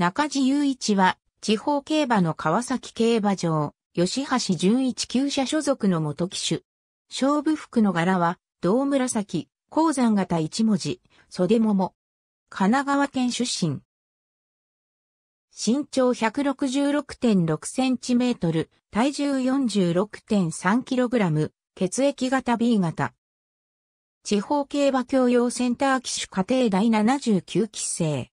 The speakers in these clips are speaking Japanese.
中地雄一は、地方競馬の川崎競馬場、吉橋純一旧車所属の元騎手。勝負服の柄は、銅紫、鉱山型一文字、袖桃。神奈川県出身。身長166.6センチメートル、体重46.3キログラム、血液型 B 型。地方競馬教養センター騎手家庭第79期生。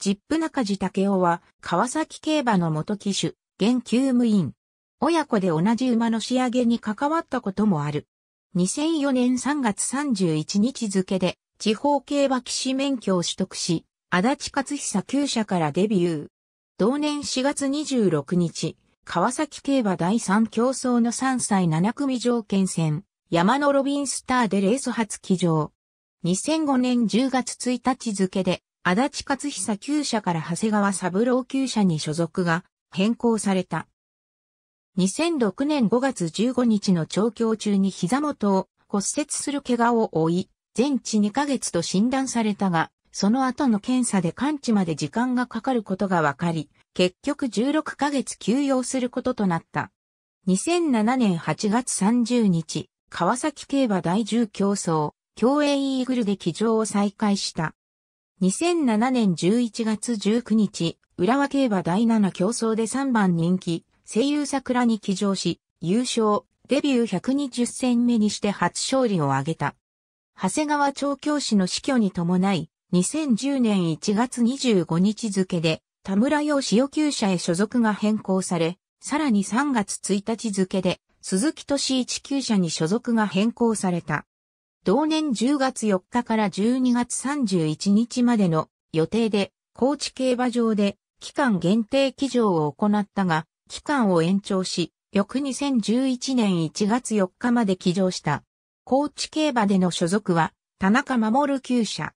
ジップ中地武雄は、川崎競馬の元騎手、現厩務員。親子で同じ馬の仕上げに関わったこともある。2004年3月31日付で、地方競馬騎士免許を取得し、足立勝久厩社からデビュー。同年4月26日、川崎競馬第3競争の3歳7組条件戦、山のロビンスターでレース初騎乗。2005年10月1日付で、足立勝久旧社から長谷川三郎旧社に所属が変更された。2006年5月15日の調教中に膝元を骨折する怪我を負い、全治2ヶ月と診断されたが、その後の検査で完治まで時間がかかることが分かり、結局16ヶ月休養することとなった。2007年8月30日、川崎競馬第10競争、競泳イーグルで騎乗を再開した。2007年11月19日、浦和競馬第7競争で3番人気、声優桜に騎乗し、優勝、デビュー120戦目にして初勝利を挙げた。長谷川調教師の死去に伴い、2010年1月25日付で、田村洋潮級者へ所属が変更され、さらに3月1日付で、鈴木敏一級者に所属が変更された。同年10月4日から12月31日までの予定で、高知競馬場で期間限定騎乗を行ったが、期間を延長し、翌2011年1月4日まで騎乗した。高知競馬での所属は、田中守九社。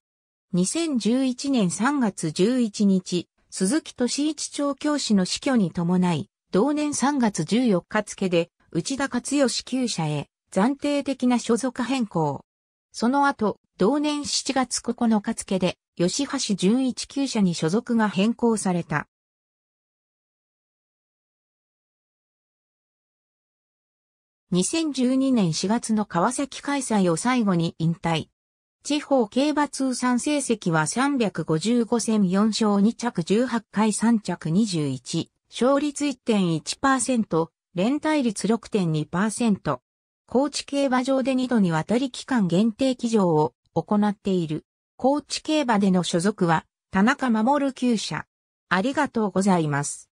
2011年3月11日、鈴木敏一長教師の死去に伴い、同年3月14日付で、内田勝義九社へ、暫定的な所属変更。その後、同年7月9日付で、吉橋純一級社に所属が変更された。2012年4月の川崎開催を最後に引退。地方競馬通算成績は355戦4勝2着18回3着21、勝率1.1%、連帯率6.2%。高知競馬場で2度にわたり期間限定騎乗を行っている。高知競馬での所属は、田中守厩舎。ありがとうございます。